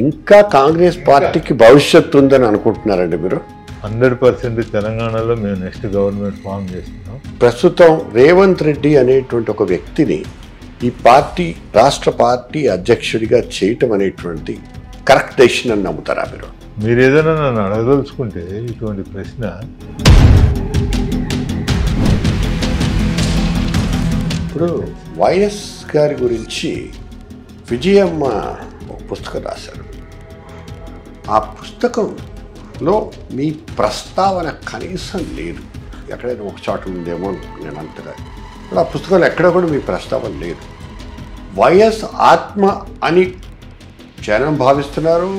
ఇంకా కాంగ్రెస్ పార్టీకి భవిష్యత్తు ఉందని అనుకుంటున్నారండి మీరు హండ్రెడ్ పర్సెంట్ తెలంగాణలో మేము నెక్స్ట్ గవర్నమెంట్ ఫామ్ చేస్తున్నాం ప్రస్తుతం రేవంత్ రెడ్డి అనేటువంటి ఒక వ్యక్తిని ఈ పార్టీ రాష్ట్ర పార్టీ అధ్యక్షుడిగా చేయటం అనేటువంటి కరెక్ట్ డెసిషన్ అని నమ్ముతారా మీరు మీరు ఏదైనా నన్ను అడగదలుచుకుంటే ఇటువంటి ప్రశ్న ఇప్పుడు వైఎస్ గారి గురించి విజయమ్మ పుస్తకం రాశారు ఆ పుస్తకంలో మీ ప్రస్తావన కనీసం లేదు ఎక్కడైనా ఒక చోట ఉందేమో నేను అంతగా ఇప్పుడు ఆ పుస్తకంలో ఎక్కడ కూడా మీ ప్రస్తావన లేదు వైఎస్ ఆత్మ అని జనం భావిస్తున్నారు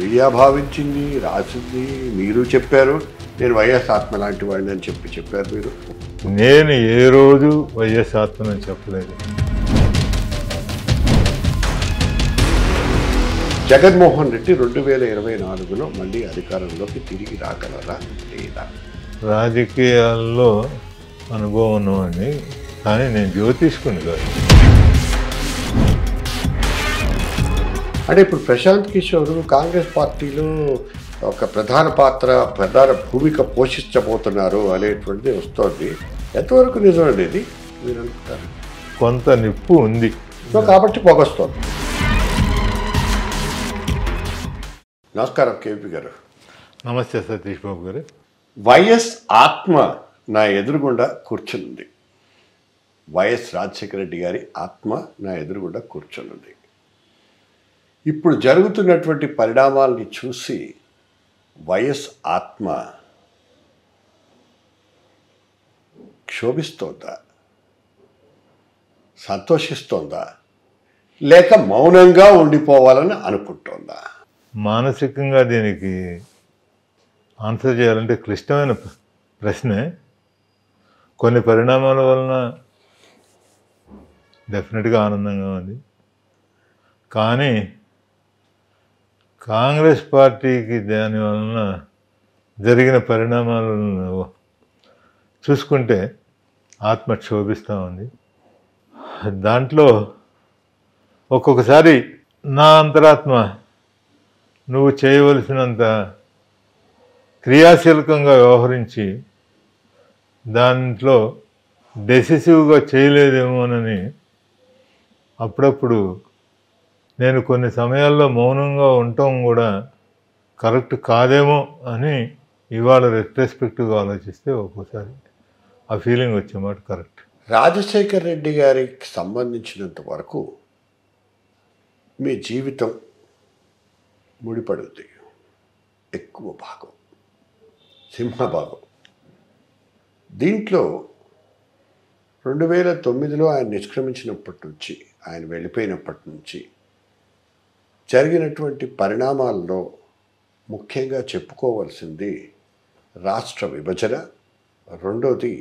మీడియా భావించింది రాసింది మీరు చెప్పారు నేను వైఎస్ ఆత్మ లాంటి వాడిని అని చెప్పి చెప్పారు మీరు నేను ఏ రోజు వైఎస్ ఆత్మని చెప్పలేదు జగన్మోహన్ రెడ్డి రెండు వేల ఇరవై నాలుగులో మళ్ళీ అధికారంలోకి తిరిగి రాగలరా లేదా రాజకీయాల్లో అనుభవం ఉన్నవాడిని కానీ నేను జ్యోతిష్కుని కాదు అంటే ఇప్పుడు ప్రశాంత్ కిషోర్ కాంగ్రెస్ పార్టీలో ఒక ప్రధాన పాత్ర ప్రధాన భూమిక పోషించబోతున్నారు అనేటువంటిది వస్తుంది ఎంతవరకు నిజం అనేది మీరు అనుకుంటారు కొంత నిప్పు ఉంది కాబట్టి పొగొస్తోంది నమస్కారం కేపీ గారు నమస్తే సతీష్ బాబు గారు వైఎస్ ఆత్మ నా ఎదురుగుండా కూర్చునుంది వైఎస్ రాజశేఖర రెడ్డి గారి ఆత్మ నా ఎదురుగుండా కూర్చునుంది ఇప్పుడు జరుగుతున్నటువంటి పరిణామాలని చూసి వైఎస్ ఆత్మ క్షోభిస్తోందా సంతోషిస్తోందా లేక మౌనంగా ఉండిపోవాలని అనుకుంటోందా మానసికంగా దీనికి ఆన్సర్ చేయాలంటే క్లిష్టమైన ప్రశ్నే కొన్ని పరిణామాల వలన డెఫినెట్గా ఆనందంగా ఉంది కానీ కాంగ్రెస్ పార్టీకి దాని వలన జరిగిన పరిణామాలను చూసుకుంటే ఆత్మ క్షోభిస్తూ ఉంది దాంట్లో ఒక్కొక్కసారి నా అంతరాత్మ నువ్వు చేయవలసినంత క్రియాశీలకంగా వ్యవహరించి దాంట్లో డెసిసివ్గా చేయలేదేమోనని అప్పుడప్పుడు నేను కొన్ని సమయాల్లో మౌనంగా ఉండటం కూడా కరెక్ట్ కాదేమో అని ఇవాళ రెట్రెస్పెక్టివ్గా ఆలోచిస్తే ఒక్కోసారి ఆ ఫీలింగ్ వచ్చేమాట కరెక్ట్ రాజశేఖర్ రెడ్డి గారికి సంబంధించినంత వరకు మీ జీవితం ముడిపడుద్ది ఎక్కువ భాగం సింహ భాగం దీంట్లో రెండు వేల తొమ్మిదిలో ఆయన నిష్క్రమించినప్పటి నుంచి ఆయన వెళ్ళిపోయినప్పటి నుంచి జరిగినటువంటి పరిణామాల్లో ముఖ్యంగా చెప్పుకోవాల్సింది రాష్ట్ర విభజన రెండోది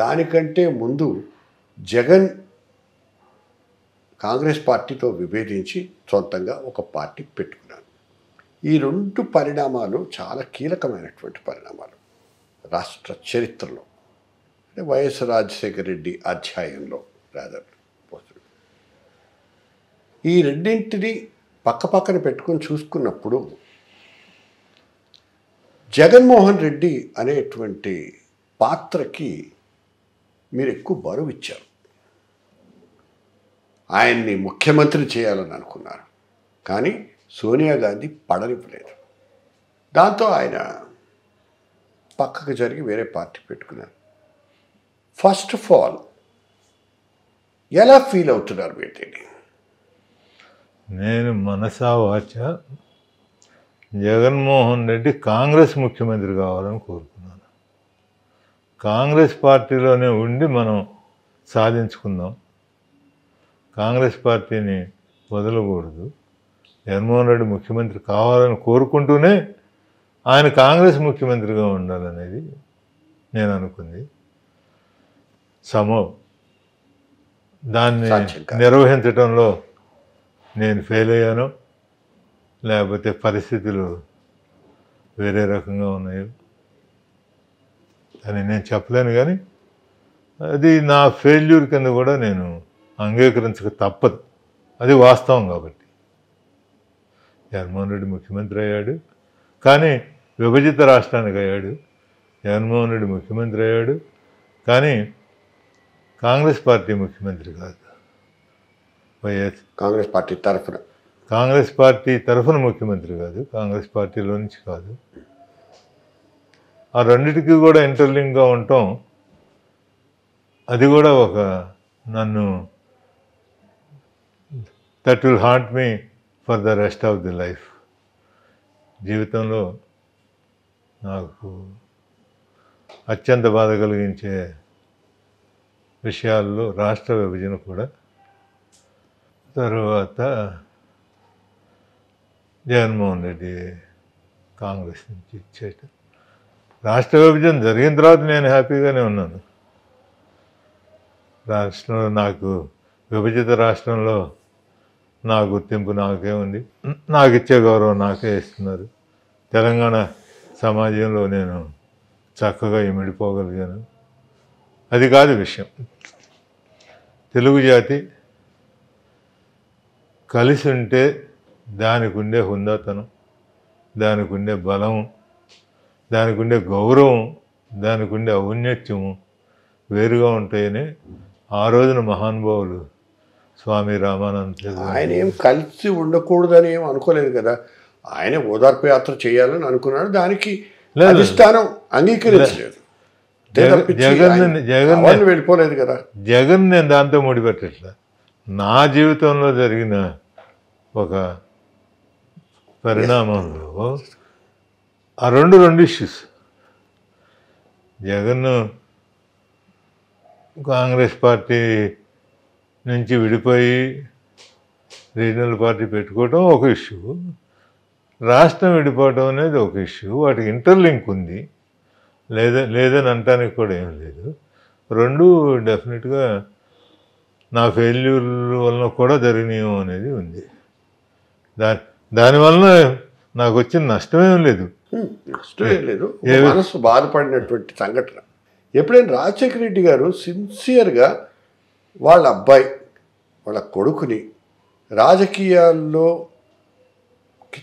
దానికంటే ముందు జగన్ కాంగ్రెస్ పార్టీతో విభేదించి సొంతంగా ఒక పార్టీ పెట్టుకున్నాను ఈ రెండు పరిణామాలు చాలా కీలకమైనటువంటి పరిణామాలు రాష్ట్ర చరిత్రలో అంటే వైఎస్ రాజశేఖర రెడ్డి అధ్యాయంలో రాదర్ ఈ రెండింటిని పక్క పక్కన పెట్టుకొని చూసుకున్నప్పుడు జగన్మోహన్ రెడ్డి అనేటువంటి పాత్రకి మీరు ఎక్కువ బరువు ఇచ్చారు ఆయన్ని ముఖ్యమంత్రి చేయాలని అనుకున్నారు కానీ సోనియా గాంధీ పడనివ్వలేదు దాంతో ఆయన పక్కకు జరిగి వేరే పార్టీ పెట్టుకున్నారు ఫస్ట్ ఆఫ్ ఆల్ ఎలా ఫీల్ అవుతున్నారు వీటిని నేను మనసా వాచ జగన్మోహన్ రెడ్డి కాంగ్రెస్ ముఖ్యమంత్రి కావాలని కోరుకున్నాను కాంగ్రెస్ పార్టీలోనే ఉండి మనం సాధించుకుందాం కాంగ్రెస్ పార్టీని వదలకూడదు జగన్మోహన్ రెడ్డి ముఖ్యమంత్రి కావాలని కోరుకుంటూనే ఆయన కాంగ్రెస్ ముఖ్యమంత్రిగా ఉండాలనేది నేను అనుకుంది సమో దాన్ని నిర్వహించడంలో నేను ఫెయిల్ అయ్యాను లేకపోతే పరిస్థితులు వేరే రకంగా ఉన్నాయి అని నేను చెప్పలేను కానీ అది నా ఫెయిల్యూర్ కింద కూడా నేను అంగీకరించక తప్పదు అది వాస్తవం కాబట్టి జగన్మోహన్ రెడ్డి ముఖ్యమంత్రి అయ్యాడు కానీ విభజిత రాష్ట్రానికి అయ్యాడు జగన్మోహన్ రెడ్డి ముఖ్యమంత్రి అయ్యాడు కానీ కాంగ్రెస్ పార్టీ ముఖ్యమంత్రి కాదు వైఎస్ కాంగ్రెస్ పార్టీ తరఫున కాంగ్రెస్ పార్టీ తరఫున ముఖ్యమంత్రి కాదు కాంగ్రెస్ పార్టీలో నుంచి కాదు ఆ రెండిటికి కూడా ఇంటర్లింగ్గా ఉండటం అది కూడా ఒక నన్ను that will haunt me for the rest of the life జీవితంలో నాకు అత్యంత బాధ కలిగించే విషయాల్లో రాష్ట్ర విభజన కూడా తర్వాత జగన్మోహన్ రెడ్డి కాంగ్రెస్ నుంచి ఇచ్చేట రాష్ట్ర విభజన జరిగిన తర్వాత నేను హ్యాపీగానే ఉన్నాను రాష్ట్రంలో నాకు విభజిత రాష్ట్రంలో నా గుర్తింపు నాకే ఉంది నాకు ఇచ్చే గౌరవం నాకే ఇస్తున్నారు తెలంగాణ సమాజంలో నేను చక్కగా ఇమిడిపోగలిగాను అది కాదు విషయం తెలుగు జాతి కలిసి ఉంటే దానికి ఉండే హుందాతనం దానికి ఉండే బలం దానికి ఉండే గౌరవం దానికి ఉండే ఔన్నత్యము వేరుగా ఉంటాయని ఆ రోజున మహానుభావులు స్వామి రామానంద ఆయన ఏం కలిసి ఉండకూడదని ఏం అనుకోలేదు కదా ఆయన ఓదార్పు యాత్ర చేయాలని అనుకున్నాడు దానికి అధిష్టానం అంగీకరించలేదు జగన్ జగన్ వెళ్ళిపోలేదు కదా జగన్ నేను దాంతో ముడిపెట్టట్లా నా జీవితంలో జరిగిన ఒక పరిణామంలో ఆ రెండు రెండు ఇష్యూస్ జగన్ కాంగ్రెస్ పార్టీ నుంచి విడిపోయి రీజనల్ పార్టీ పెట్టుకోవడం ఒక ఇష్యూ రాష్ట్రం విడిపోవడం అనేది ఒక ఇష్యూ వాటికి ఇంటర్లింక్ ఉంది లేదా లేదని అంటానికి కూడా ఏం లేదు రెండు డెఫినెట్గా నా ఫెయిల్యూర్ వలన కూడా జరిగినాయో అనేది ఉంది దా దానివలన నాకు వచ్చిన నష్టమేం లేదు నష్టమేం లేదు మనసు బాధపడినటువంటి సంఘటన ఎప్పుడైనా రాజశేఖర రెడ్డి గారు సిన్సియర్గా వాళ్ళ అబ్బాయి వాళ్ళ కొడుకుని రాజకీయాల్లో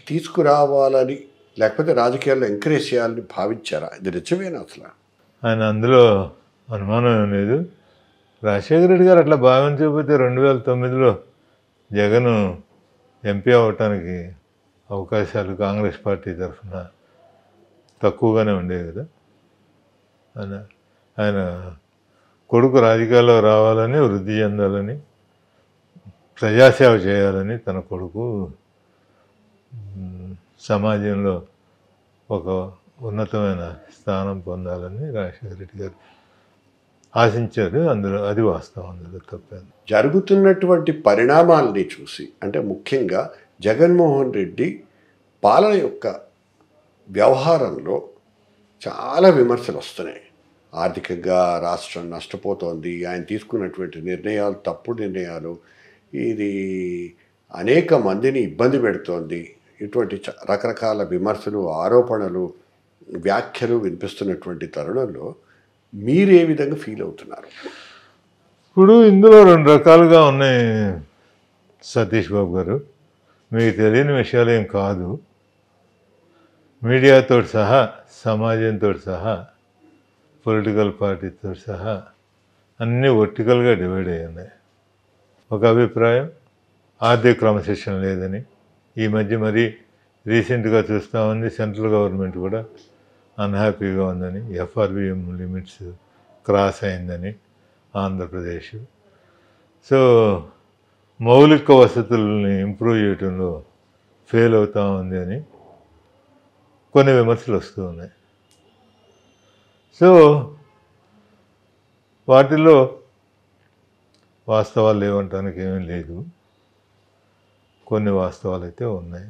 తీసుకురావాలని లేకపోతే రాజకీయాల్లో ఎంకరేజ్ చేయాలని భావించారా ఇది నిజమేనా అసలు ఆయన అందులో అనుమానం ఏం లేదు రాజశేఖర రెడ్డి గారు అట్లా భావించకపోతే రెండు వేల తొమ్మిదిలో జగన్ ఎంపీ అవటానికి అవకాశాలు కాంగ్రెస్ పార్టీ తరఫున తక్కువగానే ఉండేవి కదా ఆయన ఆయన కొడుకు రాజకీయాల్లో రావాలని వృద్ధి చెందాలని ప్రజాసేవ చేయాలని తన కొడుకు సమాజంలో ఒక ఉన్నతమైన స్థానం పొందాలని రాజశేఖర రెడ్డి గారు ఆశించారు అందులో అది వాస్తవం అందులో తప్పేది జరుగుతున్నటువంటి పరిణామాలని చూసి అంటే ముఖ్యంగా జగన్మోహన్ రెడ్డి పాలన యొక్క వ్యవహారంలో చాలా విమర్శలు వస్తున్నాయి ఆర్థికంగా రాష్ట్రం నష్టపోతోంది ఆయన తీసుకున్నటువంటి నిర్ణయాలు తప్పుడు నిర్ణయాలు ఇది అనేక మందిని ఇబ్బంది పెడుతోంది ఇటువంటి రకరకాల విమర్శలు ఆరోపణలు వ్యాఖ్యలు వినిపిస్తున్నటువంటి తరుణంలో మీరు ఏ విధంగా ఫీల్ అవుతున్నారు ఇప్పుడు ఇందులో రెండు రకాలుగా ఉన్నాయి సతీష్ బాబు గారు మీకు తెలియని విషయాలు ఏం కాదు మీడియాతో సహా సమాజంతో సహా పొలిటికల్ పార్టీతో సహా అన్నీ వర్టికల్గా డివైడ్ ఉన్నాయి ఒక అభిప్రాయం ఆర్థిక క్రమశిక్షణ లేదని ఈ మధ్య మరి రీసెంట్గా చూస్తూ ఉంది సెంట్రల్ గవర్నమెంట్ కూడా అన్హ్యాపీగా ఉందని ఎఫ్ఆర్బిఎం లిమిట్స్ క్రాస్ అయిందని ఆంధ్రప్రదేశ్ సో మౌలిక వసతుల్ని ఇంప్రూవ్ చేయటంలో ఫెయిల్ అవుతూ ఉంది అని కొన్ని విమర్శలు వస్తూ ఉన్నాయి సో వాటిల్లో వాస్తవాలు లేవటానికి ఏమీ లేదు కొన్ని వాస్తవాలు అయితే ఉన్నాయి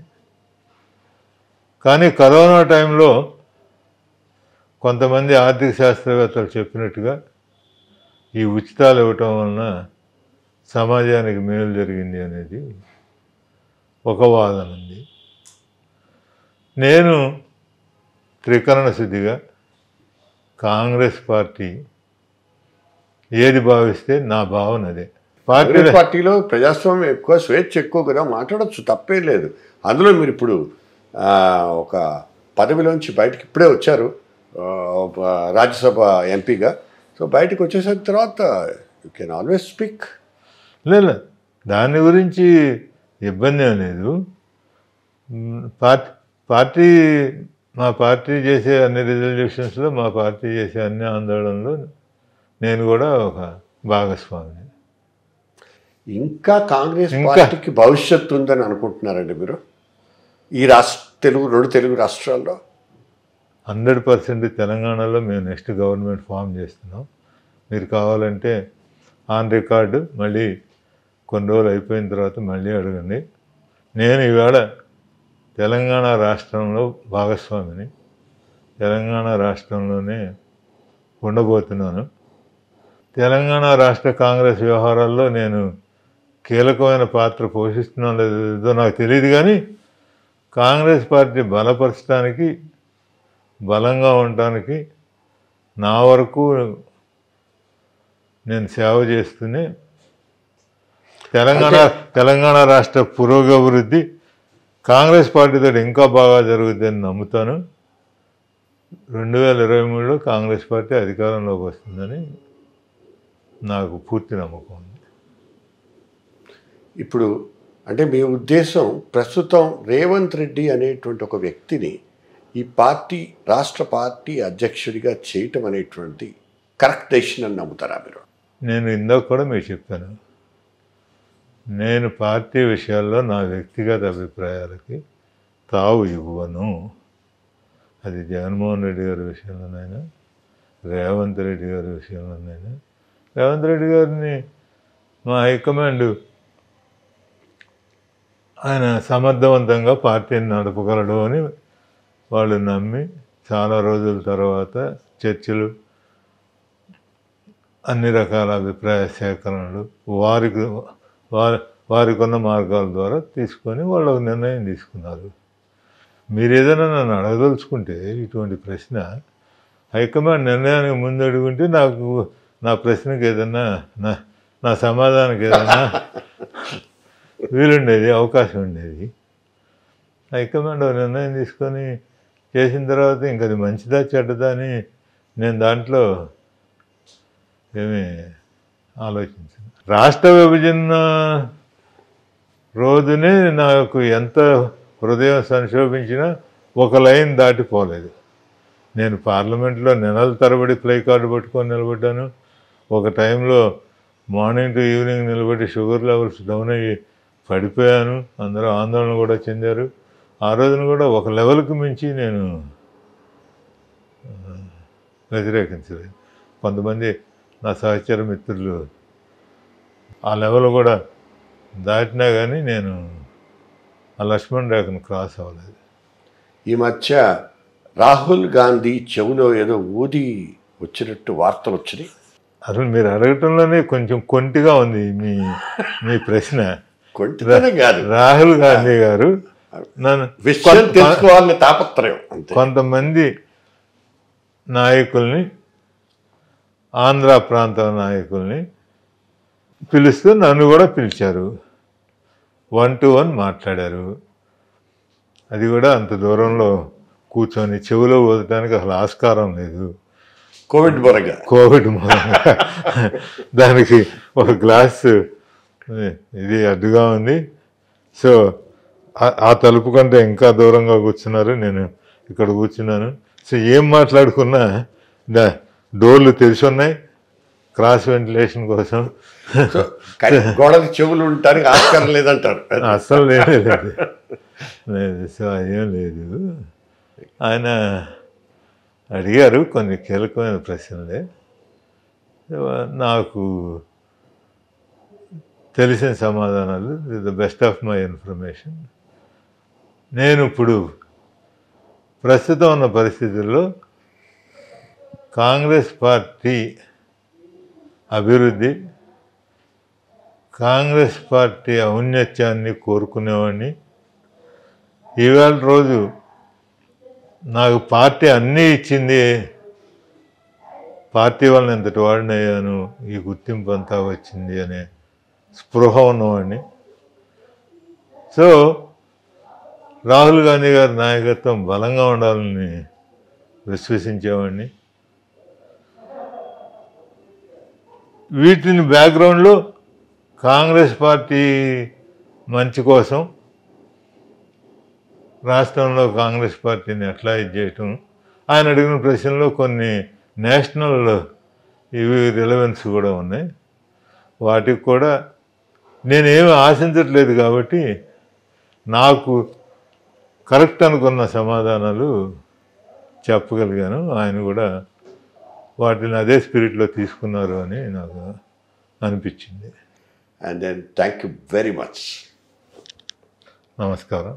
కానీ కరోనా టైంలో కొంతమంది ఆర్థిక శాస్త్రవేత్తలు చెప్పినట్టుగా ఈ ఉచితాలు ఇవ్వటం వలన సమాజానికి మేలు జరిగింది అనేది ఒక వాదన ఉంది నేను త్రికరణ శుద్ధిగా కాంగ్రెస్ పార్టీ ఏది భావిస్తే నా భావన అదే పార్టీ పార్టీలో ప్రజాస్వామ్యం ఎక్కువ స్వేచ్ఛ ఎక్కువ కదా మాట్లాడచ్చు తప్పే లేదు అందులో మీరు ఇప్పుడు ఒక పదవిలోంచి బయటకు ఇప్పుడే వచ్చారు రాజ్యసభ ఎంపీగా సో బయటకు వచ్చేసిన తర్వాత యూ కెన్ ఆల్వేస్ స్పీక్ లేదు దాని గురించి ఇబ్బంది లేదు పార్టీ పార్టీ మా పార్టీ చేసే అన్ని రిజల్యూషన్స్లో మా పార్టీ చేసే అన్ని ఆందోళనలు నేను కూడా ఒక భాగస్వామి ఇంకా కాంగ్రెస్ పార్టీకి భవిష్యత్తు ఉందని అనుకుంటున్నారండి మీరు ఈ రాష్ట్ర తెలుగు రెండు తెలుగు రాష్ట్రాల్లో హండ్రెడ్ పర్సెంట్ తెలంగాణలో మేము నెక్స్ట్ గవర్నమెంట్ ఫామ్ చేస్తున్నాం మీరు కావాలంటే ఆన్ రికార్డు మళ్ళీ కొన్ని రోజులు అయిపోయిన తర్వాత మళ్ళీ అడగండి నేను ఈవేళ తెలంగాణ రాష్ట్రంలో భాగస్వామిని తెలంగాణ రాష్ట్రంలోనే ఉండబోతున్నాను తెలంగాణ రాష్ట్ర కాంగ్రెస్ వ్యవహారాల్లో నేను కీలకమైన పాత్ర పోషిస్తున్నాను లేదో నాకు తెలియదు కానీ కాంగ్రెస్ పార్టీ బలపరచడానికి బలంగా ఉండటానికి నా వరకు నేను సేవ చేస్తూనే తెలంగాణ తెలంగాణ రాష్ట్ర పురోగభివృద్ధి కాంగ్రెస్ పార్టీతో ఇంకా బాగా జరుగుతుందని నమ్ముతాను రెండు వేల ఇరవై మూడులో కాంగ్రెస్ పార్టీ అధికారంలోకి వస్తుందని నాకు పూర్తి నమ్మకం ఉంది ఇప్పుడు అంటే మీ ఉద్దేశం ప్రస్తుతం రేవంత్ రెడ్డి అనేటువంటి ఒక వ్యక్తిని ఈ పార్టీ రాష్ట్ర పార్టీ అధ్యక్షుడిగా చేయటం అనేటువంటి కరెక్ట్ డెసిషన్ అని నమ్ముతారా మీరు నేను ఇందాక కూడా మీరు చెప్తాను నేను పార్టీ విషయాల్లో నా వ్యక్తిగత అభిప్రాయాలకి తావు ఇవ్వను అది జగన్మోహన్ రెడ్డి గారి విషయంలోనైనా రేవంత్ రెడ్డి గారి విషయంలోనైనా రేవంత్ రెడ్డి గారిని మా హైకమాండ్ ఆయన సమర్థవంతంగా పార్టీని నడపగలడు అని వాళ్ళు నమ్మి చాలా రోజుల తర్వాత చర్చలు అన్ని రకాల అభిప్రాయ సేకరణలు వారికి వారి ఉన్న మార్గాల ద్వారా తీసుకొని వాళ్ళు ఒక నిర్ణయం తీసుకున్నారు మీరు ఏదైనా నన్ను అడగదలుచుకుంటే ఇటువంటి ప్రశ్న హైకమాండ్ నిర్ణయానికి ముందు అడుగుంటే నాకు నా ప్రశ్నకి ఏదన్నా నా నా సమాధానానికి ఏదన్నా వీలుండేది అవకాశం ఉండేది హైకమాండ్ నిర్ణయం తీసుకొని చేసిన తర్వాత ఇంకది మంచిదా చెడ్డదా అని నేను దాంట్లో ఏమి ఆలోచించింది రాష్ట్ర విభజన రోజునే నాకు ఎంత హృదయం సంక్షోభించినా ఒక లైన్ దాటిపోలేదు నేను పార్లమెంట్లో నెలల తరబడి ప్లే కార్డు పట్టుకొని నిలబడ్డాను ఒక టైంలో మార్నింగ్ టు ఈవినింగ్ నిలబడి షుగర్ లెవెల్స్ డౌన్ అయ్యి పడిపోయాను అందరూ ఆందోళన కూడా చెందారు ఆ రోజున కూడా ఒక లెవెల్కి మించి నేను వ్యతిరేకించలేదు కొంతమంది నా సహచర మిత్రులు ఆ లెవెల్ కూడా దాటినా కానీ నేను ఆ లక్ష్మణ్ రేఖను క్రాస్ అవ్వలేదు ఈ మధ్య రాహుల్ గాంధీ చెవులో ఏదో ఊది వచ్చినట్టు వార్తలు వచ్చినాయి అసలు మీరు అడగటంలోనే కొంచెం కొంటిగా ఉంది మీ మీ ప్రశ్న కాదు రాహుల్ గాంధీ గారు నన్ను తెలుసుకోవాలని తాపత్రయం కొంతమంది నాయకుల్ని ఆంధ్ర ప్రాంత నాయకుల్ని పిలుస్తూ నన్ను కూడా పిలిచారు వన్ టు వన్ మాట్లాడారు అది కూడా అంత దూరంలో కూర్చొని చెవిలో పోదటానికి అసలు ఆస్కారం లేదు కోవిడ్ మూలంగా కోవిడ్ దానికి ఒక గ్లాస్ ఇది అడ్డుగా ఉంది సో ఆ తలుపు కంటే ఇంకా దూరంగా కూర్చున్నారు నేను ఇక్కడ కూర్చున్నాను సో ఏం మాట్లాడుకున్నా దా డోర్లు తెరిచి ఉన్నాయి క్రాస్ వెంటిలేషన్ కోసం గొడవ చెవులు ఉండటానికి ఆస్కారం లేదంటారు అస్సలు లేదు లేదు సో లేదు ఆయన అడిగారు కొన్ని కీలకమైన ప్రశ్నలే నాకు తెలిసిన సమాధానాలు the best of my information నేను ఇప్పుడు ప్రస్తుతం ఉన్న పరిస్థితుల్లో కాంగ్రెస్ పార్టీ అభివృద్ధి కాంగ్రెస్ పార్టీ ఔన్నత్యాన్ని కోరుకునేవాడిని ఈవేళ రోజు నాకు పార్టీ అన్నీ ఇచ్చింది పార్టీ వలన ఎంతటి వాడినయ్యాను ఈ గుర్తింపు అంతా వచ్చింది అనే స్పృహ ఉన్నవాడిని సో రాహుల్ గాంధీ గారి నాయకత్వం బలంగా ఉండాలని విశ్వసించేవాడిని వీటిని బ్యాక్గ్రౌండ్లో కాంగ్రెస్ పార్టీ మంచి కోసం రాష్ట్రంలో కాంగ్రెస్ పార్టీని అట్లా ఇది చేయటం ఆయన అడిగిన ప్రశ్నలో కొన్ని నేషనల్ ఇవి రిలవెన్స్ కూడా ఉన్నాయి వాటికి కూడా నేనేమి ఆశించట్లేదు కాబట్టి నాకు కరెక్ట్ అనుకున్న సమాధానాలు చెప్పగలిగాను ఆయన కూడా వాటిని అదే స్పిరిట్లో తీసుకున్నారు అని నాకు అనిపించింది and then thank you very much నమస్కారం